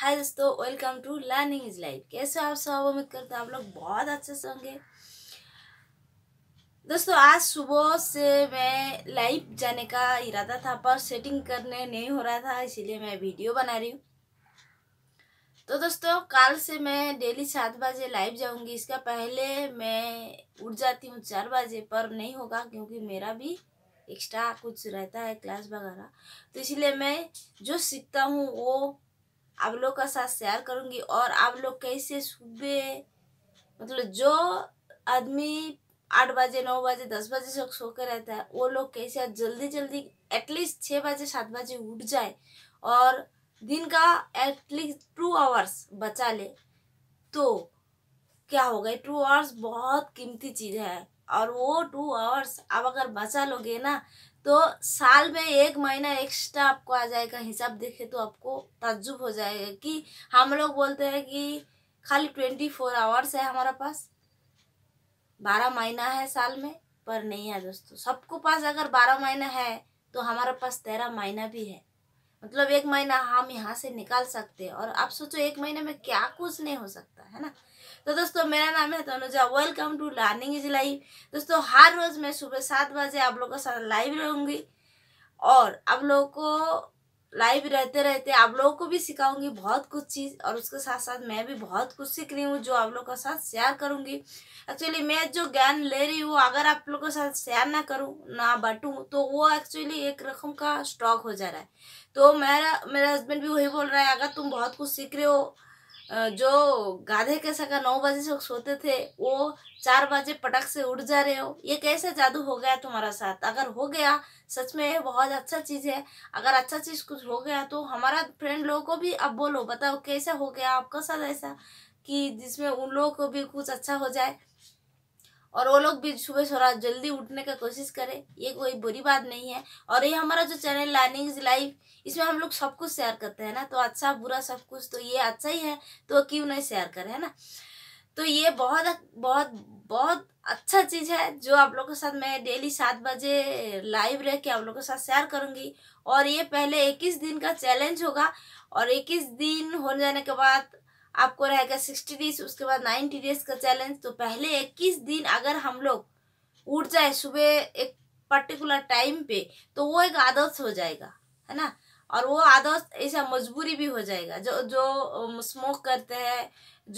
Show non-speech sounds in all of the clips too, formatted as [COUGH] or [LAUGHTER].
हाय दोस्तों welcome to learning is life कैसे आप सब उम्मीद करते हैं आप लोग बहुत अच्छे से होंगे दोस्तों आज सुबह से मैं लाइव जाने का इरादा था पर सेटिंग करने नहीं हो रहा था इसीलिए मैं वीडियो बना रही हूँ तो दोस्तों कल से मैं डेली सात बजे लाइव जाऊंगी इसका पहले मैं उठ जाती हूँ चार बजे पर नहीं होगा क्योंकि मेरा भी एक्स्ट्रा कुछ रहता है क्लास वगैरह तो इसलिए मैं जो सीखता हूँ वो आप लोग का साथ शेयर करूँगी और आप लोग कैसे सुबह मतलब जो आदमी आठ बजे नौ बजे दस बजे तक सो के रहता है वो लोग कैसे जल्दी जल्दी एटलीस्ट छः बजे सात बजे उठ जाए और दिन का एटलीस्ट टू आवर्स बचा ले तो क्या होगा टू आवर्स बहुत कीमती चीज़ है और वो टू आवर्स आप अगर बचा लोगे ना तो साल में एक महीना एक्स्ट्रा आपको आ जाएगा हिसाब देखे तो आपको ताज्जुब हो जाएगा कि हम लोग बोलते हैं कि खाली ट्वेंटी फोर आवर्स है हमारा पास बारह महीना है साल में पर नहीं है दोस्तों सबको पास अगर बारह महीना है तो हमारे पास तेरह महीना भी है मतलब एक महीना हम यहाँ से निकाल सकते हैं और आप सोचो एक महीने में क्या कुछ नहीं हो सकता है ना तो दोस्तों मेरा नाम है Tanuja welcome to learning is live दोस्तों हर रोज़ मैं सुबह सात बजे आप लोगों के साथ लाइव रहूँगी और आप लोगों को लाइव रहते रहते आप लोगों को भी सिखाऊंगी बहुत कुछ चीज़ और उसके साथ साथ मैं भी बहुत कुछ सीख रही हूँ जो आप लोगों के साथ शेयर करूँगी एक्चुअली मैं जो ज्ञान ले रही हूँ अगर आप लोगों के साथ शेयर ना करूँ ना बटूँ तो वो एक्चुअली एक रकम का स्टॉक हो जा रहा है तो मेरा मेरा हस्बैंड भी वही बोल रहा है अगर तुम बहुत कुछ सीख रहे हो जो गाधे के सका नौ बजे से सोते थे वो चार बजे पटक से उठ जा रहे हो ये कैसे जादू हो गया तुम्हारा साथ अगर हो गया सच में बहुत अच्छा चीज़ है अगर अच्छा चीज़ कुछ हो गया तो हमारा फ्रेंड लोगों को भी अब बोलो बताओ कैसे हो गया आपका साथ ऐसा कि जिसमें उन लोगों को भी कुछ अच्छा हो जाए और वो लोग भी सुबह सुबह जल्दी उठने का कोशिश करें ये कोई बुरी बात नहीं है और ये हमारा जो चैनल लर्निंग लाइफ इसमें हम लोग सब कुछ शेयर करते हैं ना तो अच्छा बुरा सब कुछ तो ये अच्छा ही है तो क्यों नहीं शेयर करें है ना तो ये बहुत बहुत बहुत अच्छा चीज़ है जो आप लोग के साथ मैं डेली सात बजे लाइव रह के आप लोग के साथ शेयर करूंगी और ये पहले इक्कीस दिन का चैलेंज होगा और इक्कीस दिन हो जाने के बाद आपको रहेगा सिक्सटी डेज उसके बाद नाइन्टी डेज का चैलेंज तो पहले इक्कीस दिन अगर हम लोग उठ जाए सुबह एक पर्टिकुलर टाइम पे तो वो एक आदत हो जाएगा है ना और वो आदत ऐसा मजबूरी भी हो जाएगा जो जो स्मोक करते हैं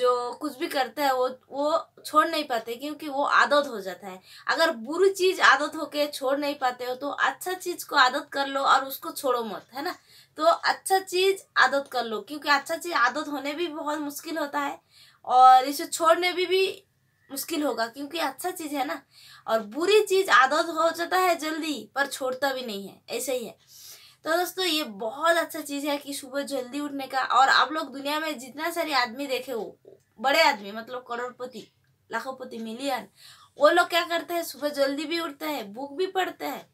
जो कुछ भी करते हैं वो वो छोड़ नहीं पाते क्योंकि वो आदत हो जाता है अगर बुरी चीज़ आदत होके छोड़ नहीं पाते हो तो अच्छा चीज़ को आदत कर लो और उसको छोड़ो मत है ना तो अच्छा चीज़ आदत कर लो क्योंकि अच्छा चीज़ आदत होने भी बहुत मुश्किल होता है और इसे छोड़ने भी भी मुश्किल होगा क्योंकि अच्छा चीज़ है ना और बुरी चीज़ आदत हो जाता है जल्दी पर छोड़ता भी नहीं है ऐसे ही है तो दोस्तों ये बहुत अच्छा चीज़ है कि सुबह जल्दी उठने का और आप लोग दुनिया में जितना सारे आदमी देखे हो बड़े आदमी मतलब करोड़पति लाखोपति मिलियन वो लोग क्या करते हैं सुबह जल्दी भी उठते हैं बुक भी पढ़ते हैं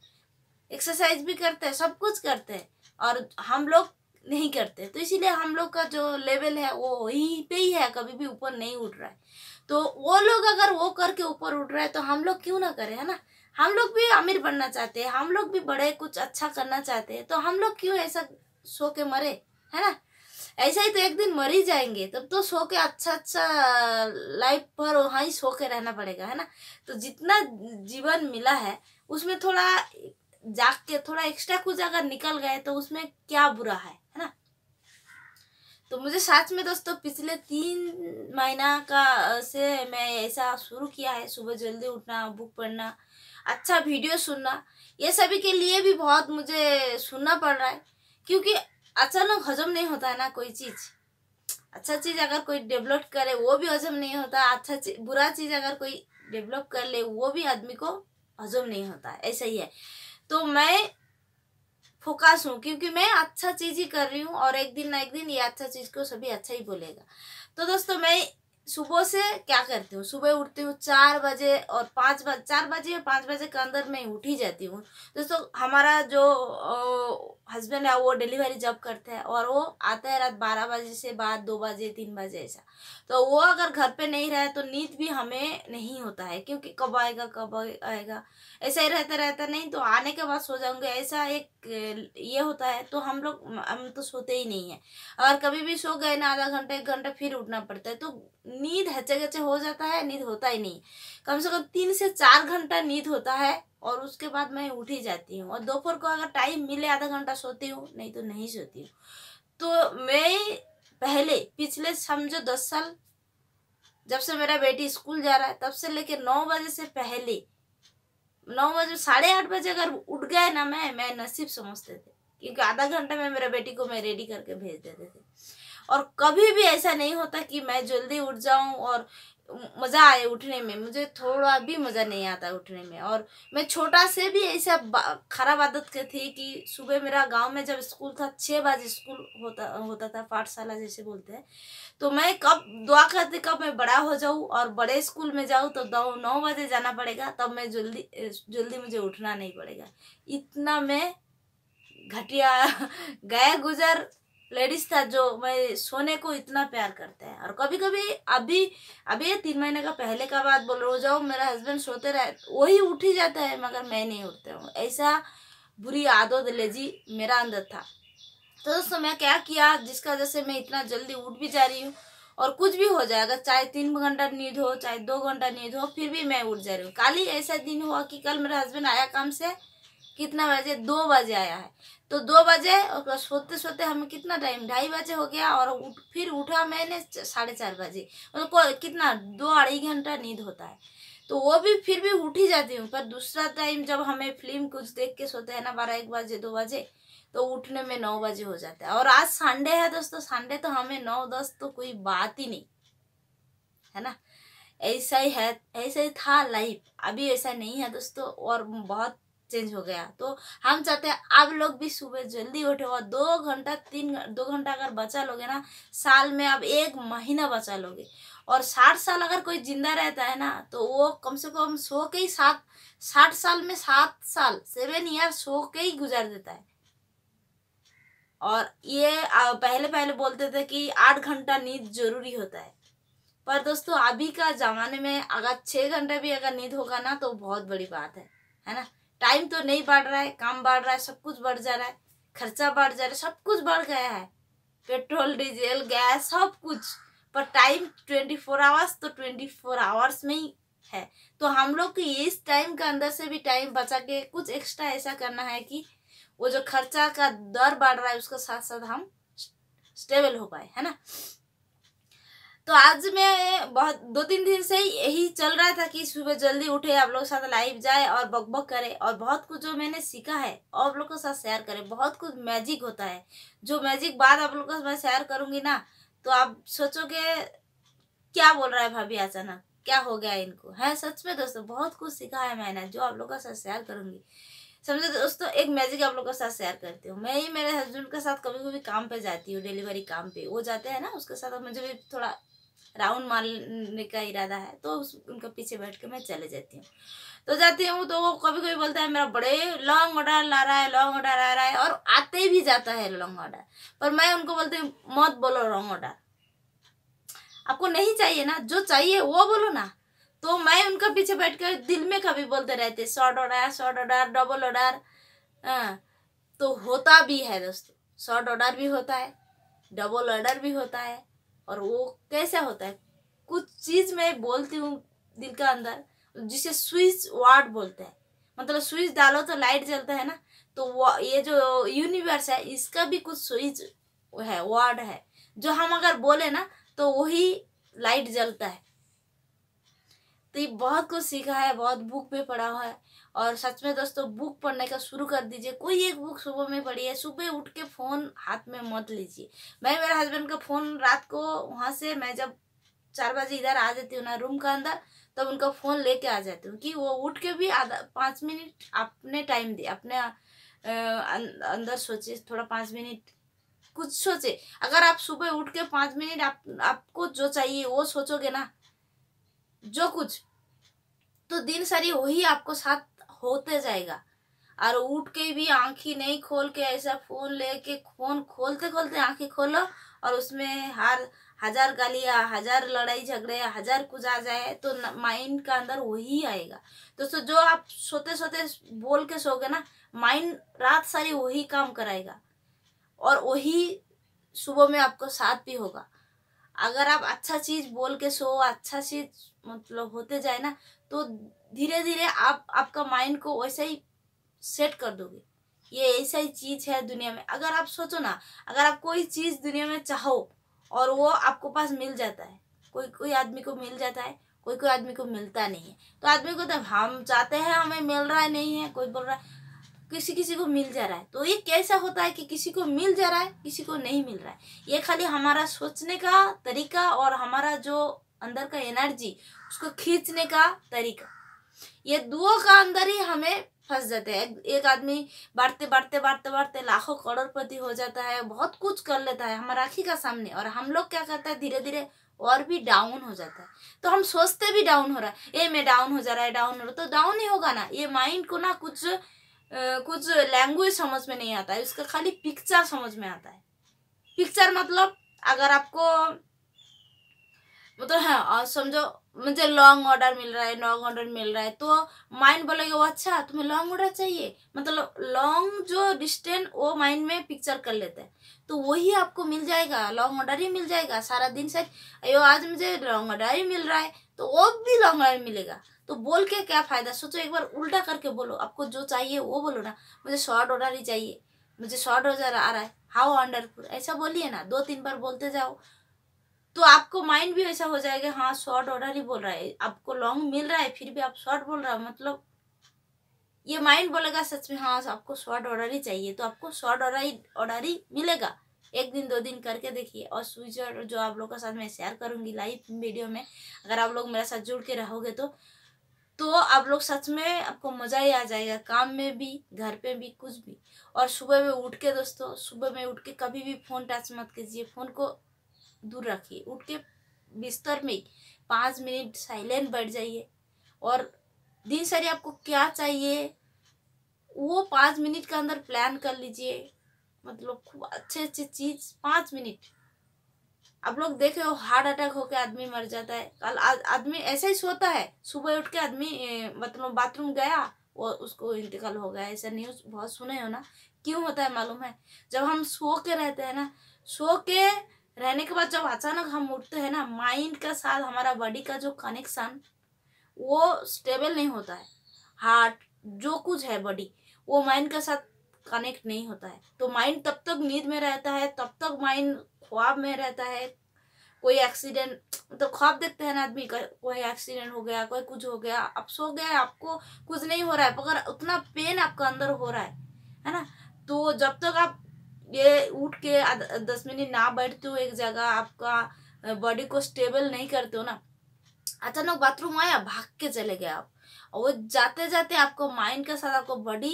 एक्सरसाइज भी करते हैं सब कुछ करते हैं और हम लोग नहीं करते तो इसीलिए हम लोग का जो लेवल है वो वहीं पे ही है कभी भी ऊपर नहीं उठ रहा है तो वो लोग अगर वो करके ऊपर उठ रहा है तो हम लोग क्यों ना करें है ना हम लोग भी अमीर बनना चाहते हैं हम लोग भी बड़े कुछ अच्छा करना चाहते हैं तो हम लोग क्यों ऐसा सो के मरे है ना ऐसा ही तो एक दिन मर ही जाएंगे तब तो सो के अच्छा अच्छा लाइफ पर वहाँ ही सो के रहना पड़ेगा है ना तो जितना जीवन मिला है उसमें थोड़ा जाग के थोड़ा एक्स्ट्रा कुछ अगर निकल गए तो उसमें क्या बुरा है है ना तो मुझे सच में दोस्तों पिछले तीन महीना का से मैं ऐसा शुरू किया है सुबह जल्दी उठना बुक पढ़ना अच्छा वीडियो सुनना ये सभी के लिए भी बहुत मुझे सुनना पड़ रहा है क्योंकि अचानक हजम नहीं होता है ना कोई चीज़ अच्छा चीज़ अगर कोई डेवलप करे वो भी हजम नहीं होता अच्छा चीज, बुरा चीज़ अगर कोई डेवलप कर ले वो भी आदमी को हजम नहीं होता ऐसा ही है तो मैं फोकस हूँ क्योंकि मैं अच्छा चीज़ ही कर रही हूँ और एक दिन ना एक दिन ये अच्छा चीज़ को सभी अच्छा ही बोलेगा तो दोस्तों मैं सुबह से क्या करते हो सुबह उठती हूँ चार बजे और पाँच बजे चार बजे या पाँच बजे के अंदर मैं उठ ही जाती हूँ दोस्तों हमारा जो हस्बैंड है वो डिलीवरी जब करता है और वो आता है रात बारह बजे से बाद दो बजे तीन बजे ऐसा तो वो अगर घर पे नहीं रहे तो नींद भी हमें नहीं होता है क्योंकि कब आएगा कब आएगा ऐसा ही रहता रहता नहीं तो आने के बाद सो जाऊँगी ऐसा एक ये होता है तो हम लोग हम तो सोते ही नहीं हैं अगर कभी भी सो गए ना आधा घंटा एक घंटा फिर उठना पड़ता है तो नींद हचे घचे हो जाता है नींद होता ही नहीं कम से कम तीन से चार घंटा नींद होता है और उसके बाद मैं उठ ही जाती हूँ और दोपहर को अगर टाइम मिले आधा घंटा सोती हूँ नहीं तो नहीं सोती हूँ तो मैं पहले पिछले समझो दस साल जब से मेरा बेटी स्कूल जा रहा है तब से लेकर नौ बजे से पहले नौ बजे साढ़े आठ बजे अगर उठ गए ना मैं मैं नसीब समझते थे क्योंकि आधा घंटे में मेरा बेटी को मैं रेडी करके भेज देते थे और कभी भी ऐसा नहीं होता कि मैं जल्दी उठ जाऊं और मज़ा आए उठने में मुझे थोड़ा भी मज़ा नहीं आता उठने में और मैं छोटा से भी ऐसा खराब आदत के थी कि सुबह मेरा गांव में जब स्कूल था छः बजे स्कूल होता होता था पाठशाला जैसे बोलते हैं तो मैं कब दुआ करती कब मैं बड़ा हो जाऊँ और बड़े स्कूल में जाऊँ तो दो नौ बजे जाना पड़ेगा तब मैं जल्दी जल्दी मुझे उठना नहीं पड़ेगा इतना मैं घटिया [LAUGHS] गया गुजर लेडीज था जो मैं सोने को इतना प्यार करते हैं और कभी कभी अभी अभी तीन महीने का पहले का बात बोल रो जाओ मेरा हस्बैंड सोते रहे वही उठ ही जाता है मगर मैं नहीं उठता हूँ ऐसा बुरी आदत लेजी मेरा अंदर था तो दोस्तों मैं क्या किया जिसका वजह से मैं इतना जल्दी उठ भी जा रही हूँ और कुछ भी हो जाएगा चाहे तीन घंटा नींद हो चाहे दो घंटा नींद हो फिर भी मैं उठ जा रही हूँ कल ही ऐसा दिन हुआ कि कल मेरा हस्बैंड आया काम से कितना बजे दो बजे आया है तो दो बजे और सोते सोते हमें कितना टाइम ढाई बजे हो गया और उठ, फिर उठा मैंने साढ़े चार बजे उनको मतलब कितना दो अढ़ाई घंटा नींद होता है तो वो भी फिर भी उठ ही जाती हूँ पर दूसरा टाइम जब हमें फिल्म कुछ देख के सोते हैं ना बारह एक बजे दो बजे तो उठने में नौ बजे हो जाता है और आज संडे है दोस्तों संडे तो हमें नौ दस तो कोई बात ही नहीं है ना ऐसा ही है ऐसा ही था लाइफ अभी ऐसा नहीं है दोस्तों और बहुत चेंज हो गया तो हम चाहते हैं आप लोग भी सुबह जल्दी उठे और दो घंटा तीन दो घंटा अगर बचा लोगे ना साल में आप एक महीना बचा लोगे और साठ साल अगर कोई जिंदा रहता है ना तो वो कम से कम सो के ही सात साठ साल में सात साल सेवन ईयर सो के ही गुजार देता है और ये पहले पहले बोलते थे कि आठ घंटा नींद जरूरी होता है पर दोस्तों अभी का ज़माने में अगर छः घंटा भी अगर नींद होगा ना तो बहुत बड़ी बात है है ना टाइम तो नहीं बढ़ रहा है काम बढ़ रहा है सब कुछ बढ़ जा रहा है खर्चा बढ़ जा रहा है सब कुछ बढ़ गया है पेट्रोल डीजल गैस सब कुछ पर टाइम ट्वेंटी फोर आवर्स तो ट्वेंटी फोर आवर्स में ही है तो हम लोग को इस टाइम के अंदर से भी टाइम बचा के कुछ एक्स्ट्रा ऐसा करना है कि वो जो खर्चा का दर बढ़ रहा है उसके साथ साथ हम स्टेबल हो पाए है ना तो आज मैं बहुत दो तीन दिन से यही चल रहा था कि सुबह जल्दी उठे आप लोगों के साथ लाइव जाए और बक बक करे और बहुत कुछ जो मैंने सीखा है आप लोगों के साथ शेयर करें बहुत कुछ मैजिक होता है जो मैजिक बात आप लोगों के साथ मैं शेयर करूँगी ना तो आप सोचोगे क्या बोल रहा है भाभी अचानक क्या हो गया इनको है सच में दोस्तों बहुत कुछ सीखा है मैंने जो आप लोगों के साथ शेयर करूँगी समझो दोस्तों एक मैजिक आप लोगों के साथ शेयर करती हूँ मैं ही मेरे हस्बैंड के साथ कभी कभी काम पे जाती हूँ डिलीवरी काम पे वो जाते हैं ना उसके साथ मुझे भी थोड़ा राउंड मारने का इरादा है तो उस उनके पीछे बैठ के मैं चले जाती हूँ तो जाती हूँ तो वो कभी कभी बोलता है मेरा बड़े लॉन्ग ऑर्डर ला रहा है लॉन्ग ऑर्डर आ रहा है और आते भी जाता है लॉन्ग ऑर्डर पर मैं उनको बोलती हूँ मत बोलो लॉन्ग ऑर्डर आपको नहीं चाहिए ना जो चाहिए वो बोलो ना तो मैं उनका पीछे बैठ कर दिल में कभी बोलते रहते short order short order double order हाँ, तो होता भी है दोस्तों शॉर्ट ऑर्डर भी होता है डबल ऑर्डर भी होता है और वो कैसा होता है कुछ चीज़ मैं बोलती हूँ दिल का अंदर जिसे स्विच वार्ड बोलते हैं मतलब स्विच डालो तो लाइट जलता है ना तो वो ये जो यूनिवर्स है इसका भी कुछ स्विच है वार्ड है जो हम अगर बोले ना तो वही लाइट जलता है तो ये बहुत कुछ सीखा है बहुत बुक पे पढ़ा हुआ है और सच में दोस्तों बुक पढ़ने का शुरू कर दीजिए कोई एक बुक सुबह में पढ़िए सुबह उठ के फ़ोन हाथ में मत लीजिए मैं मेरे हस्बैंड का फ़ोन रात को वहाँ से मैं जब चार बजे इधर आ जाती हूँ ना रूम का अंदर तब तो उनका फ़ोन लेके आ जाती हूँ कि वो उठ के भी आधा पाँच मिनट अपने टाइम दे अपने अं, अंदर सोचे थोड़ा पाँच मिनट कुछ सोचे अगर आप सुबह उठ के पाँच मिनट आप आपको जो चाहिए वो सोचोगे ना जो कुछ तो दिन सारी वही आपको साथ होते जाएगा और उठ के भी आंखी नहीं खोल के ऐसा फोन लेके फोन खोलते खोलते आंखी खोलो और उसमें हर हजार गालियाँ हजार लड़ाई झगड़े हजार कुछ आ जाए तो माइंड का अंदर वही आएगा दोस्तों जो आप सोते सोते बोल के सोगे ना माइंड रात सारी वही काम कराएगा और वही सुबह में आपको साथ भी होगा अगर आप अच्छा चीज बोल के सो अच्छा चीज मतलब होते जाए ना तो धीरे धीरे आप आपका माइंड को वैसा ही सेट कर दोगे ये ऐसा ही चीज है दुनिया में अगर आप सोचो ना अगर आप कोई चीज दुनिया में चाहो और वो आपको पास मिल जाता है कोई कोई आदमी को मिल जाता है कोई कोई आदमी को मिलता नहीं है तो आदमी को तो हम चाहते हैं हमें मिल रहा है नहीं है कोई बोल रहा है किसी किसी को मिल जा रहा है तो ये कैसा होता है कि किसी को मिल जा रहा है किसी को नहीं मिल रहा है ये खाली हमारा सोचने का तरीका और हमारा जो अंदर का एनर्जी उसको खींचने का तरीका ये दुओ का अंदर ही हमें फंस जाते हैं एक आदमी बढ़ते बढ़ते बढ़ते बढ़ते लाखों करोड़पति हो जाता है बहुत कुछ कर लेता है हमारा आँखी का सामने और हम लोग क्या करता है धीरे धीरे और भी डाउन हो जाता है तो हम सोचते भी डाउन हो रहा है ये मैं डाउन हो जा रहा है डाउन हो रहा तो डाउन ही होगा ना ये माइंड को ना कुछ कुछ लैंग्वेज समझ में नहीं आता है उसका खाली पिक्चर समझ में आता है पिक्चर मतलब अगर आपको मतलब है हाँ, और समझो मुझे लॉन्ग ऑर्डर मिल रहा है लॉन्ग ऑर्डर मिल रहा है तो माइंड बोलेगा वो अच्छा तुम्हें लॉन्ग ऑर्डर चाहिए मतलब लॉन्ग जो डिस्टेंस वो माइंड में पिक्चर कर लेते हैं तो वही आपको मिल जाएगा लॉन्ग ऑर्डर ही मिल जाएगा सारा दिन से अयो आज मुझे लॉन्ग ऑर्डर ही मिल रहा है तो वो भी लॉन्ग ऑर्डर मिलेगा तो बोल के क्या फायदा सोचो एक बार उल्टा करके बोलो आपको जो चाहिए वो बोलो ना मुझे शॉर्ट ऑर्डर ही चाहिए मुझे शॉर्ट ऑर्डर आ रहा है हाउ अंडरपुर ऐसा बोलिए ना दो तीन बार बोलते जाओ तो आपको माइंड भी ऐसा हो जाएगा हाँ शॉर्ट ऑर्डर ही बोल रहा है आपको लॉन्ग मिल रहा है फिर भी आप शॉर्ट बोल रहा हो मतलब ये माइंड बोलेगा सच में हाँ आपको शॉर्ट ऑर्डर ही चाहिए तो आपको शॉर्ट ऑर्डर ही ऑर्डर ही मिलेगा एक दिन दो दिन करके देखिए और फ्यूचर जो आप लोगों के साथ मैं शेयर करूंगी लाइव वीडियो में अगर आप लोग मेरे साथ जुड़ के रहोगे तो तो आप लोग सच में आपको मज़ा ही आ जाएगा काम में भी घर पे भी कुछ भी और सुबह में उठ के दोस्तों सुबह में उठ के कभी भी फ़ोन टच मत कीजिए फ़ोन को दूर रखिए उठ के बिस्तर में पाँच मिनट साइलेंट बैठ जाइए और दिनचर्या आपको क्या चाहिए वो पाँच मिनट के अंदर प्लान कर लीजिए मतलब खूब अच्छे अच्छे चीज़ पाँच मिनट आप लोग देखे हो हार्ट अटैक होकर आदमी मर जाता है कल आदमी ऐसे ही सोता है सुबह उठ के आदमी मतलब बाथरूम गया और उसको इंतकाल हो गया ऐसा न्यूज़ बहुत सुने हो ना क्यों होता है मालूम है जब हम सो के रहते हैं ना सो के रहने के बाद जब अचानक हम उठते हैं ना माइंड का साथ हमारा बॉडी का जो कनेक्शन वो स्टेबल नहीं होता है हार्ट जो कुछ है बॉडी वो माइंड के साथ कनेक्ट नहीं होता है तो माइंड तब तक नींद में रहता है तब तक माइंड ख्वाब में रहता है कोई एक्सीडेंट मतलब तो ख्वाब देखते हैं ना आदमी कोई एक्सीडेंट हो गया कोई कुछ हो गया आप सो गए आपको कुछ नहीं हो रहा है मगर उतना पेन आपका अंदर हो रहा है है ना तो जब तक आप ये उठ के दस मिनट ना बैठते हो एक जगह आपका बॉडी को स्टेबल नहीं करते हो ना अचानक बाथरूम आया भाग के चले गए आप और वो जाते जाते आपको माइंड के साथ आपको बॉडी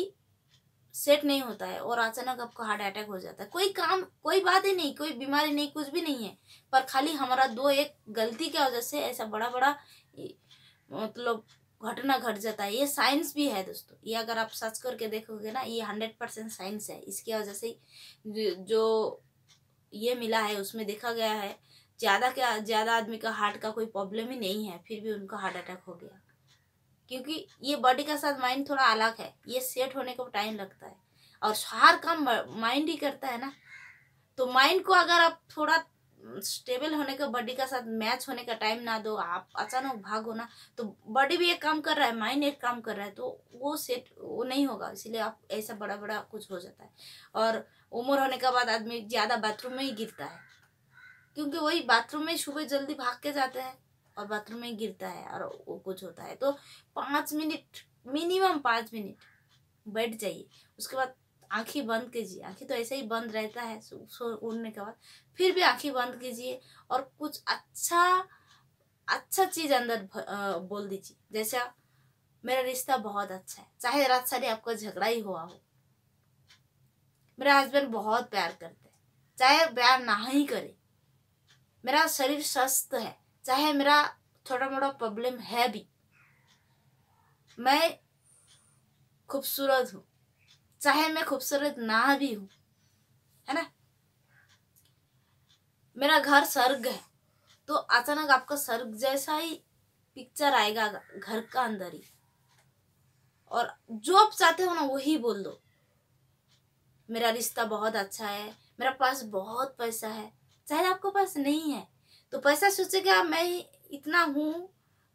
सेट नहीं होता है और अचानक आपको हार्ट अटैक हो जाता है कोई काम कोई बात ही नहीं कोई बीमारी नहीं कुछ भी नहीं है पर खाली हमारा दो एक गलती की वजह से ऐसा बड़ा बड़ा मतलब घटना घट जाता है ये साइंस भी है दोस्तों ये अगर आप सर्च करके देखोगे ना ये हंड्रेड परसेंट साइंस है इसकी वजह से जो ये मिला है उसमें देखा गया है ज़्यादा क्या ज़्यादा आदमी का हार्ट का कोई प्रॉब्लम ही नहीं है फिर भी उनका हार्ट अटैक हो गया क्योंकि ये बॉडी का साथ माइंड थोड़ा अलग है ये सेट होने को टाइम लगता है और हर काम माइंड ही करता है ना तो माइंड को अगर आप थोड़ा हम्म। स्टेबल होने का बॉडी का साथ मैच होने का टाइम ना दो आप अचानक भागो ना तो बॉडी भी एक काम कर रहा है माइंड एक काम कर रहा है तो वो सेट वो नहीं होगा इसलिए आप ऐसा बड़ा बड़ा कुछ हो जाता है और उम्र होने के बाद आदमी ज़्यादा बाथरूम में ही गिरता है क्योंकि वही बाथरूम में सुबह जल्दी भाग के जाते हैं और बाथरूम में गिरता है और वो कुछ होता है तो पाँच मिनट मिनिमम पाँच मिनट बैठ जाइए उसके बाद आंखें बंद कीजिए आंखें तो ऐसे ही बंद रहता है उड़ने के बाद फिर भी आंखें बंद कीजिए और कुछ अच्छा अच्छा चीज़ अंदर बोल दीजिए जैसे मेरा रिश्ता बहुत अच्छा है चाहे रात सारी आपका झगड़ा ही हुआ हो मेरा हस्बैंड बहुत प्यार करते हैं चाहे प्यार ना ही करे मेरा शरीर स्वस्थ है चाहे मेरा छोटा मोटा प्रॉब्लम है भी मैं खूबसूरत हूँ चाहे मैं खूबसूरत ना भी हूं है ना मेरा घर स्वर्ग है तो अचानक आपका स्वर्ग जैसा ही पिक्चर आएगा घर का अंदर ही और जो आप चाहते हो ना वही बोल दो मेरा रिश्ता बहुत अच्छा है मेरा पास बहुत पैसा है चाहे आपके पास नहीं है तो पैसा सोचेगा मैं इतना हूँ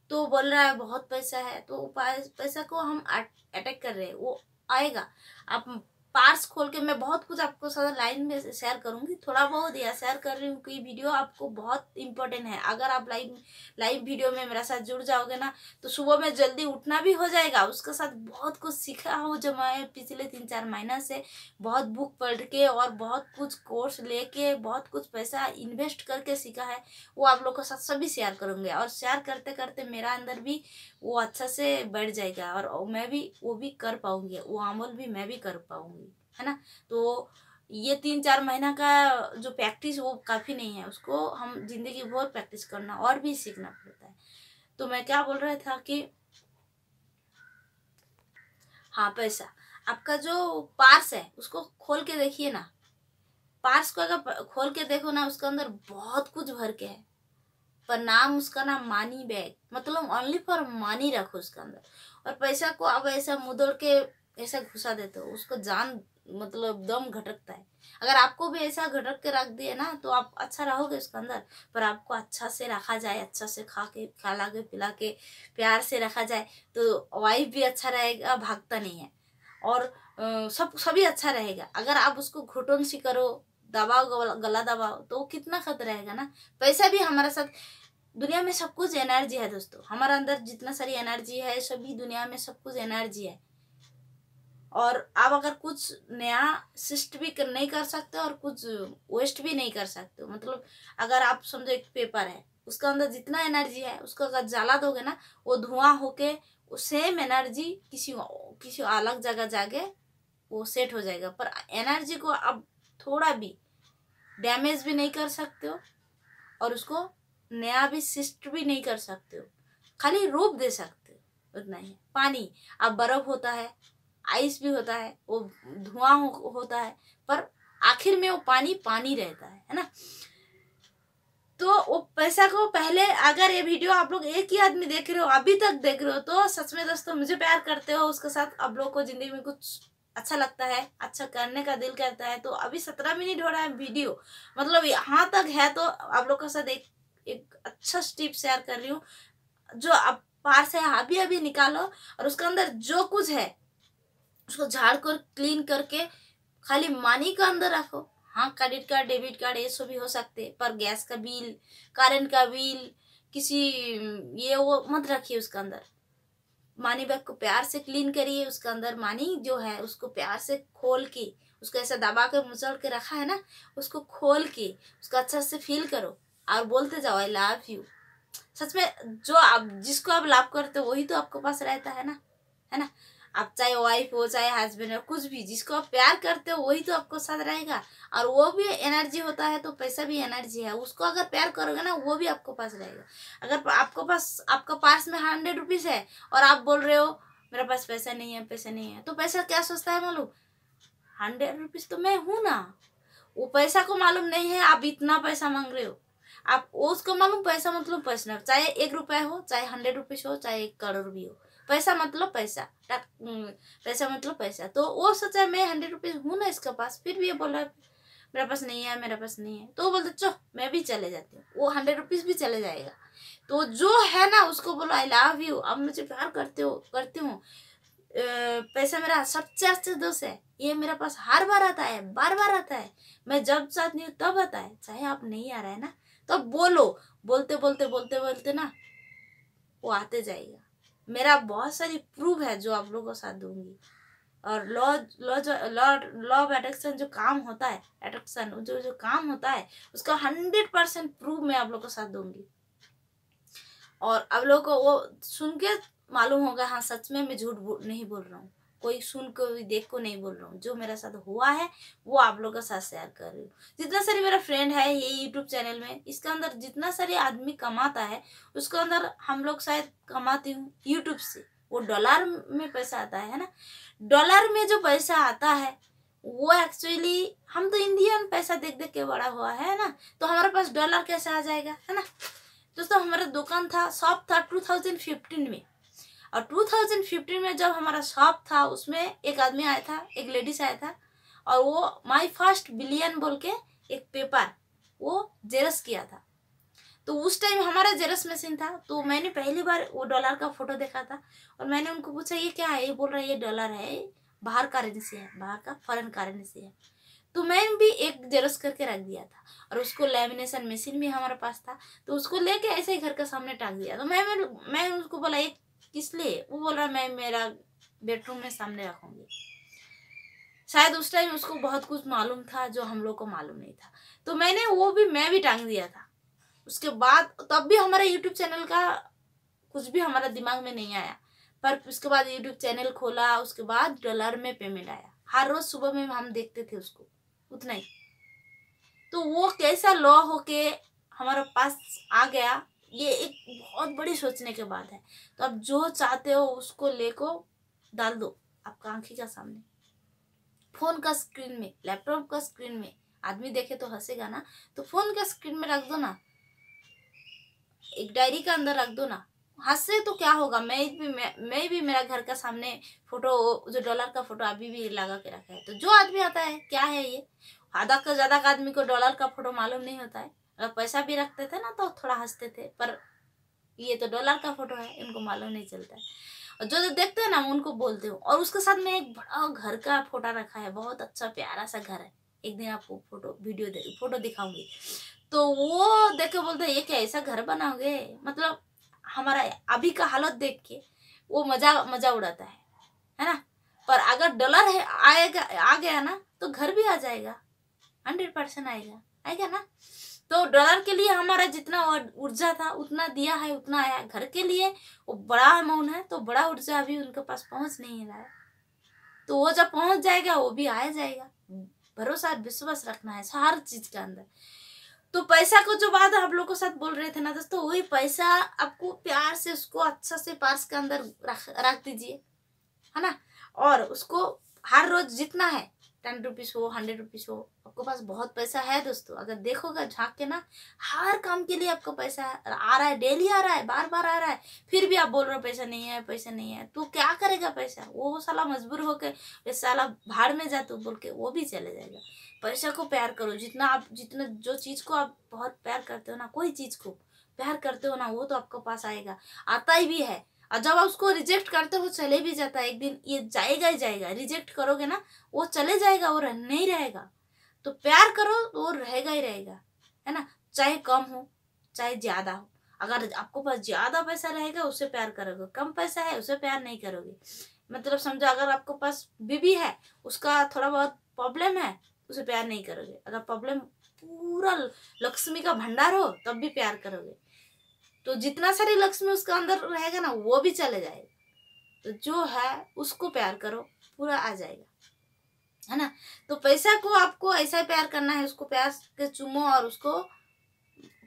तो बोल रहा है बहुत पैसा है तो पैसा को हम अटैक कर रहे हैं वो आएगा आप पार्स खोल के मैं बहुत कुछ आपको सारा लाइन में शेयर करूंगी थोड़ा बहुत या शेयर कर रही हूँ कि वीडियो आपको बहुत इंपॉर्टेंट है अगर आप लाइव लाइव वीडियो में मेरा साथ जुड़ जाओगे ना तो सुबह में जल्दी उठना भी हो जाएगा उसके साथ बहुत कुछ सीखा हो जो मैं पिछले तीन चार महीना से बहुत बुक पढ़ के और बहुत कुछ कोर्स लेके बहुत कुछ पैसा इन्वेस्ट करके सीखा है वो आप लोग के साथ सभी शेयर करूँगे और शेयर करते करते मेरा अंदर भी वो अच्छा से बढ़ जाएगा और मैं भी वो भी कर पाऊँगी वो अमल भी मैं भी कर पाऊँगी है ना तो ये तीन चार महीना का जो प्रैक्टिस वो काफ़ी नहीं है उसको हम जिंदगी भर प्रैक्टिस करना और भी सीखना पड़ता है तो मैं क्या बोल रहा था कि हाँ पैसा आपका जो पार्स है उसको खोल के देखिए ना पार्स को अगर खोल के देखो ना उसके अंदर बहुत कुछ भर के है पर नाम उसका नाम मानी बैग मतलब ओनली फॉर मानी रखो उसके अंदर और पैसा को अब ऐसा मुदोड़ के ऐसा घुसा देते हो उसको जान मतलब दम घटकता है अगर आपको भी ऐसा घटक के रख दिए ना तो आप अच्छा रहोगे उसके अंदर पर आपको अच्छा से रखा जाए अच्छा से खा के खिला के पिला के प्यार से रखा जाए तो वाइफ भी अच्छा रहेगा भागता नहीं है और सब सभी अच्छा रहेगा अगर आप उसको घुटन सी करो दबाओ गला दबाओ तो कितना खत रहेगा ना पैसा भी हमारे साथ दुनिया में सब कुछ एनर्जी है दोस्तों हमारे अंदर जितना सारी एनर्जी है सभी दुनिया में सब कुछ एनर्जी है और आप अगर कुछ नया सिस्ट भी कर, नहीं कर सकते और कुछ वेस्ट भी नहीं कर सकते मतलब अगर आप समझो एक पेपर है उसका अंदर जितना एनर्जी है उसको अगर जला दोगे ना वो धुआं होके वो सेम एनर्जी किसी किसी अलग जगह जाके वो सेट हो जाएगा पर एनर्जी को आप थोड़ा भी डैमेज भी नहीं कर सकते हो और उसको नया भी सिस्ट भी नहीं कर सकते हो खाली रूप दे सकते हो उतना ही पानी अब बर्फ होता है आइस भी होता है वो धुआं होता है पर आखिर में वो पानी पानी रहता है है ना तो वो पैसा को पहले अगर ये वीडियो आप लोग एक ही आदमी देख रहे हो अभी तक देख रहे हो तो सच में दोस्तों मुझे प्यार करते हो उसके साथ आप लोग को जिंदगी में कुछ अच्छा लगता है अच्छा करने का दिल करता है तो अभी सत्रह मिनट हो रहा है वीडियो मतलब यहाँ तक है तो आप लोग के साथ एक एक अच्छा स्टिप शेयर कर रही हूँ जो आप पार से अभी अभी निकालो और उसके अंदर जो कुछ है उसको झाड़ कर क्लीन करके खाली मनी का अंदर रखो हाँ क्रेडिट कार्ड डेबिट कार्ड ये सब भी हो सकते हैं पर गैस का बिल करंट का बिल किसी ये वो मत रखिए उसका अंदर मानी बैग को प्यार से क्लीन करिए उसका अंदर मानी जो है उसको प्यार से खोल के उसको ऐसा दबा कर मुचड़ के रखा है ना उसको खोल के उसको अच्छा से फील करो और बोलते जाओ आई लव यू सच में जो आप जिसको आप लाभ करते हो वही तो आपके पास रहता है ना है ना आप चाहे वाइफ हो चाहे हस्बैंड हो कुछ भी जिसको आप प्यार करते हो वही तो आपको साथ रहेगा और वो भी एनर्जी होता है तो पैसा भी एनर्जी है उसको अगर प्यार करोगे ना वो भी आपको पास रहेगा अगर आपको पास आपका पास में हंड्रेड रुपीज़ है और आप बोल रहे हो मेरे पास पैसा नहीं है पैसा नहीं है तो पैसा क्या सोचता है मालूम हंड्रेड रुपीज़ तो मैं हूँ ना वो पैसा को मालूम नहीं है आप इतना पैसा मांग रहे हो आप उसको मालूम पैसा मतलब पर्सनल चाहे एक रुपया हो चाहे हंड्रेड रुपीज़ हो चाहे एक करोड़ भी हो पैसा मतलब पैसा पैसा मतलब पैसा तो वो सोचा मैं हंड्रेड रुपीज़ हूँ ना इसके पास फिर भी ये बोला मेरा पास नहीं है मेरा पास नहीं है तो वो बोलते चो मैं भी चले जाती हूँ वो हंड्रेड रुपीज़ भी चले जाएगा तो जो है ना उसको बोलो आई लव यू अब मुझे प्यार करते हो करती हूँ पैसा मेरा सबसे अच्छा दोस्त है ये मेरे पास हर बार आता है बार बार आता है मैं जब चाहती हूँ तब आता है चाहे आप नहीं आ रहा है ना तो बोलो बोलते बोलते बोलते बोलते ना वो आते जाएगा मेरा बहुत सारी प्रूफ है जो आप लोगों को साथ दूंगी और लॉ लॉ जो लॉ लॉ ऑफ एट्रैक्शन जो काम होता है एट्रैक्शन जो जो काम होता है उसका हंड्रेड परसेंट प्रूफ मैं आप लोगों को साथ दूंगी और आप लोगों को वो सुन के मालूम होगा हाँ सच में मैं झूठ नहीं बोल रहा हूँ कोई सुन को भी देख को नहीं बोल रहा हूँ जो मेरा साथ हुआ है वो आप लोगों के साथ शेयर कर रही हूँ जितना सारी मेरा फ्रेंड है ये यूट्यूब चैनल में इसके अंदर जितना सारे आदमी कमाता है उसके अंदर हम लोग शायद कमाती हूँ यूट्यूब से वो डॉलर में पैसा आता है ना डॉलर में जो पैसा आता है वो एक्चुअली हम तो इंडियन पैसा देख देख के बड़ा हुआ है ना तो हमारे पास डॉलर कैसे आ जाएगा है ना दोस्तों हमारा दुकान था शॉप था टू थाउजेंड फिफ्टीन में और 2015 में जब हमारा शॉप था उसमें एक आदमी आया था एक लेडीज आया था और वो माय फर्स्ट बिलियन बोल के एक पेपर वो जेरस किया था तो उस टाइम हमारा जेरस मशीन था तो मैंने पहली बार वो डॉलर का फोटो देखा था और मैंने उनको पूछा ये क्या है ये बोल रहा है ये डॉलर है बाहर करेंसी है बाहर का फॉरन करेंसी है तो मैंने भी एक जेरस करके रख दिया था और उसको लेमिनेशन मशीन भी हमारे पास था तो उसको लेके ऐसे ही घर के सामने टांग दिया तो मैं मैं, मैं उसको बोला एक किस लिए वो बोल रहा मैं मेरा बेडरूम में सामने रखूंगी शायद उस टाइम उसको बहुत कुछ मालूम था जो हम लोग को मालूम नहीं था तो मैंने वो भी मैं भी टांग दिया था उसके बाद तब भी हमारा यूट्यूब चैनल का कुछ भी हमारा दिमाग में नहीं आया पर उसके बाद यूट्यूब चैनल खोला उसके बाद डॉलर में पेमेंट आया हर रोज सुबह में हम देखते थे उसको उतना ही तो वो कैसा लॉ होके हमारे पास आ गया ये एक बहुत बड़ी सोचने के बात है तो आप जो चाहते हो उसको लेको डाल दो आपका आंखी का सामने फोन का स्क्रीन में लैपटॉप का स्क्रीन में आदमी देखे तो हंसेगा ना तो फोन का स्क्रीन में रख दो ना एक डायरी का अंदर रख दो ना हंसे तो क्या होगा मैं भी मैं, मैं भी मेरा घर का सामने फोटो जो डॉलर का फोटो अभी भी लगा के रखा है तो जो आदमी आता है क्या है ये आधा का ज़्यादा आदमी को डॉलर का फोटो मालूम नहीं होता है मतलब पैसा भी रखते थे ना तो थोड़ा हंसते थे पर ये तो डॉलर का फोटो है इनको मालूम नहीं चलता है और जो जो देखते हैं ना उनको बोलते हूँ और उसके साथ में एक बड़ा घर का फोटा रखा है बहुत अच्छा प्यारा सा घर है एक दिन आपको फोटो वीडियो दे फोटो दिखाऊंगी तो वो देख के बोलते ये क्या ऐसा घर बनाओगे मतलब हमारा अभी का हालत देख के वो मजा मजा उड़ाता है है ना पर अगर डॉलर है आएगा आ गया ना तो घर भी आ जाएगा हंड्रेड परसेंट आएगा आएगा ना तो डॉलर के लिए हमारा जितना ऊर्जा था उतना दिया है उतना आया घर के लिए वो बड़ा अमाउंट है तो बड़ा ऊर्जा अभी उनके पास पहुंच नहीं रहा है तो वो जब पहुंच जाएगा वो भी आ जाएगा भरोसा विश्वास रखना है हर चीज के अंदर तो पैसा को जो बात आप लोगों के साथ बोल रहे थे ना दोस्तों वही पैसा आपको प्यार से उसको अच्छा से पार्स के अंदर रख रख दीजिए है ना और उसको हर रोज जितना है टेन रुपीज़ हो हंड्रेड रुपीज़ हो आपके पास बहुत पैसा है दोस्तों अगर देखोगे झाँक के ना हर काम के लिए आपको पैसा आ रहा है डेली आ रहा है बार बार आ रहा है फिर भी आप बोल रहे हो पैसा नहीं है पैसा नहीं है तू तो क्या करेगा पैसा वो साला मजबूर होकर साला भाड़ में जा तू तो बोल के वो भी चले जाएगा पैसा को प्यार करो जितना आप जितना जो चीज़ को आप बहुत प्यार करते हो ना कोई चीज़ को प्यार करते हो ना वो तो आपके पास आएगा आता ही भी है और जब आप उसको रिजेक्ट करते हो चले भी जाता है एक दिन ये जाएगा ही जाएगा रिजेक्ट करोगे ना वो चले जाएगा वो नहीं रहेगा तो प्यार करो तो वो रहेगा ही रहेगा है ना चाहे कम हो चाहे ज़्यादा हो अगर आपको पास ज़्यादा पैसा रहेगा उसे प्यार करोगे कम पैसा है उसे प्यार नहीं करोगे मतलब समझो अगर आपको पास बीबी है उसका थोड़ा बहुत प्रॉब्लम है उसे प्यार नहीं करोगे अगर प्रॉब्लम पूरा लक्ष्मी का भंडार हो तब भी प्यार करोगे तो जितना सारी लक्ष्मी उसका अंदर रहेगा ना वो भी चले जाएगा तो जो है उसको प्यार करो पूरा आ जाएगा है ना तो पैसा को आपको ऐसा ही प्यार करना है उसको प्यार के चुमो और उसको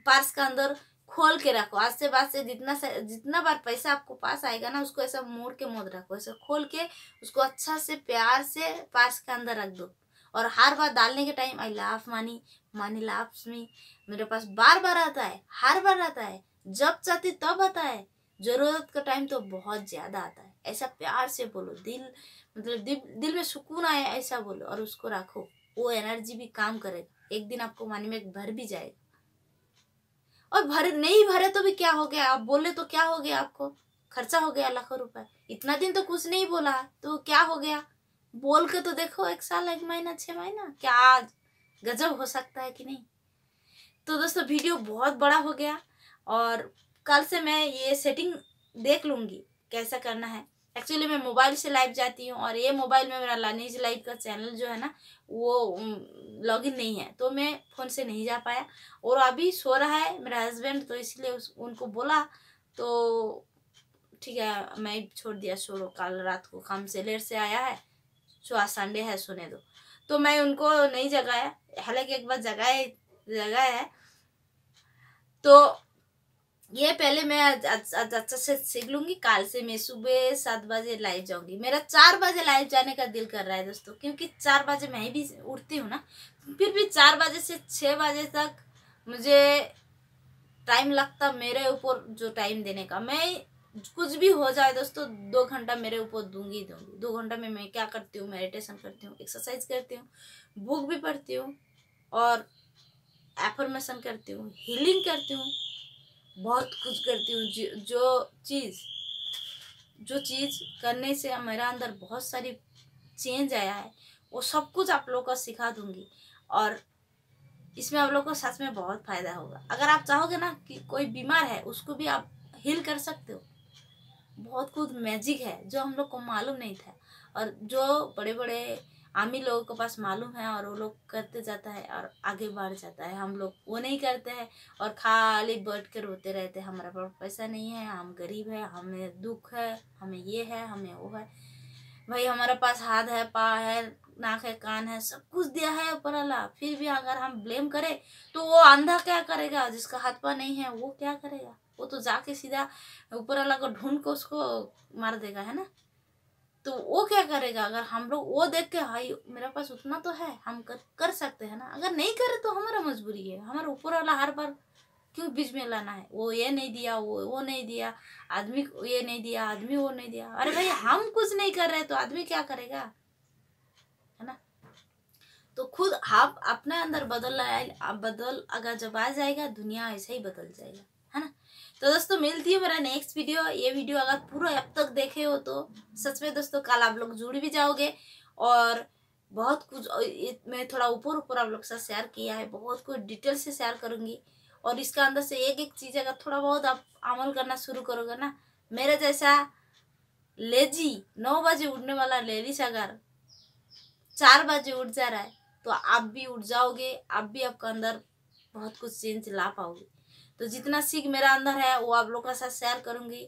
पास के अंदर खोल के रखो आज से बाद से जितना से, जितना बार पैसा आपको पास आएगा ना उसको ऐसा मोड़ के मोड़ रखो ऐसा खोल के उसको अच्छा से प्यार से पास के अंदर रख दो और हर बार डालने के टाइम आई लाफ मानी मानी लाफ मी मेरे पास बार बार आता है हर बार आता है जब चाहते तब आता है जरूरत का टाइम तो बहुत ज्यादा आता है ऐसा प्यार से बोलो दिल मतलब दिल दिल में सुकून आया ऐसा बोलो और उसको रखो वो एनर्जी भी काम करेगा एक दिन आपको मानी में भर भी जाएगा और भर नहीं भरे तो भी क्या हो गया आप बोले तो क्या हो गया आपको खर्चा हो गया लाखों रुपए इतना दिन तो कुछ नहीं बोला तो क्या हो गया बोल के तो देखो एक साल एक महीना छह महीना क्या गजब हो सकता है कि नहीं तो दोस्तों वीडियो बहुत बड़ा हो गया और कल से मैं ये सेटिंग देख लूँगी कैसा करना है एक्चुअली मैं मोबाइल से लाइव जाती हूँ और ये मोबाइल में मेरा लानीज लाइव का चैनल जो है ना वो लॉगिन नहीं है तो मैं फ़ोन से नहीं जा पाया और अभी सो रहा है मेरा हस्बैंड तो इसलिए उस उनको बोला तो ठीक है मैं छोड़ दिया शोर कल रात को काम से लेट से आया है सो आज संडे है सोने दो तो मैं उनको नहीं जगाया हालांकि एक बार जगाए जगाया है तो ये पहले मैं अच्छा से सीख लूँगी काल से मैं सुबह सात बजे लाइव जाऊँगी मेरा चार बजे लाइव जाने का दिल कर रहा है दोस्तों क्योंकि चार बजे मैं भी उठती हूँ ना फिर भी चार बजे से छः बजे तक मुझे टाइम लगता मेरे ऊपर जो टाइम देने का मैं कुछ भी हो जाए दोस्तों दो घंटा मेरे ऊपर दूंगी दूंगी दो घंटा में मैं क्या करती हूँ मेडिटेशन करती हूँ एक्सरसाइज करती हूँ बुक भी पढ़ती हूँ और एफर्मेशन करती हूँ हीलिंग करती हूँ बहुत कुछ करती हूँ जो चीज़ जो चीज़ करने से मेरा अंदर बहुत सारी चेंज आया है वो सब कुछ आप लोगों को सिखा दूँगी और इसमें आप लोगों को सच में बहुत फ़ायदा होगा अगर आप चाहोगे ना कि कोई बीमार है उसको भी आप हील कर सकते हो बहुत कुछ मैजिक है जो हम लोग को मालूम नहीं था और जो बड़े बड़े आम ही लोगों के पास मालूम है और वो लोग करते जाता है और आगे बढ़ जाता है हम लोग वो नहीं करते हैं और खाली बैठ कर रोते रहते हैं हमारे पास पैसा नहीं है हम गरीब है हमें दुख है हमें ये है हमें वो है भाई हमारे पास हाथ है पा है नाक है कान है सब कुछ दिया है ऊपर अल्लाह फिर भी अगर हम ब्लेम करें तो वो अंधा क्या करेगा जिसका हाथ पा नहीं है वो क्या करेगा वो तो जाके सीधा ऊपर अल्लाह को ढूंढ के उसको मार देगा है ना तो वो क्या करेगा अगर हम लोग वो देख के हाई मेरे पास उतना तो है हम कर कर सकते हैं ना अगर नहीं करे तो हमारा मजबूरी है हमारा ऊपर वाला हर बार क्यों बीच में लाना है वो ये नहीं दिया वो वो नहीं दिया आदमी ये नहीं दिया आदमी वो नहीं दिया अरे भाई हम कुछ नहीं कर रहे तो आदमी क्या करेगा है ना तो खुद आप अपने अंदर बदल बदल अगर जब आ जाएगा दुनिया ऐसे ही बदल जाएगा तो दोस्तों मिलती है मेरा नेक्स्ट वीडियो ये वीडियो अगर पूरा अब तक देखे हो तो सच में दोस्तों कल आप लोग जुड़ भी जाओगे और बहुत कुछ मैं थोड़ा ऊपर ऊपर आप लोग साथ शेयर किया है बहुत कुछ डिटेल से शेयर करूँगी और इसका अंदर से एक एक चीज़ अगर थोड़ा बहुत आप अमल करना शुरू करोगे ना मेरे जैसा लेजी नौ बजे उठने वाला लेडीज अगर चार बजे उठ जा रहा है तो आप भी उठ जाओगे आप भी आपका अंदर बहुत कुछ चेंज ला पाओगे तो जितना सीख मेरा अंदर है वो आप लोग के साथ शेयर करूँगी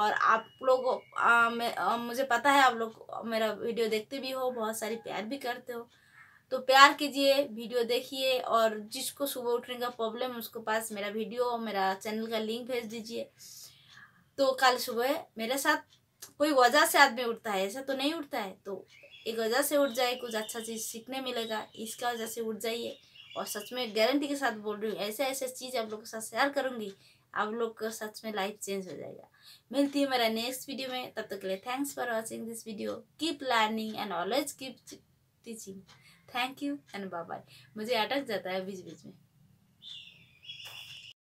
और आप लोग मुझे पता है आप लोग मेरा वीडियो देखते भी हो बहुत सारी प्यार भी करते हो तो प्यार कीजिए वीडियो देखिए और जिसको सुबह उठने का प्रॉब्लम है उसके पास मेरा वीडियो और मेरा चैनल का लिंक भेज दीजिए तो कल सुबह मेरे साथ कोई वजह से आदमी उठता है ऐसा तो नहीं उठता है तो एक वजह से उठ जाए कुछ अच्छा चीज़ सीखने मिलेगा इसका वजह से उठ जाइए और सच में गारंटी के साथ बोल रही हूँ ऐसे ऐसे चीज़ आप लोग के साथ शेयर करूँगी आप लोग का सच में लाइफ चेंज हो जाएगा मिलती है मेरा नेक्स्ट वीडियो में तब तक के लिए thanks for watching this video keep learning and always keep teaching thank you and bye bye मुझे अटक जाता है बीच बीच में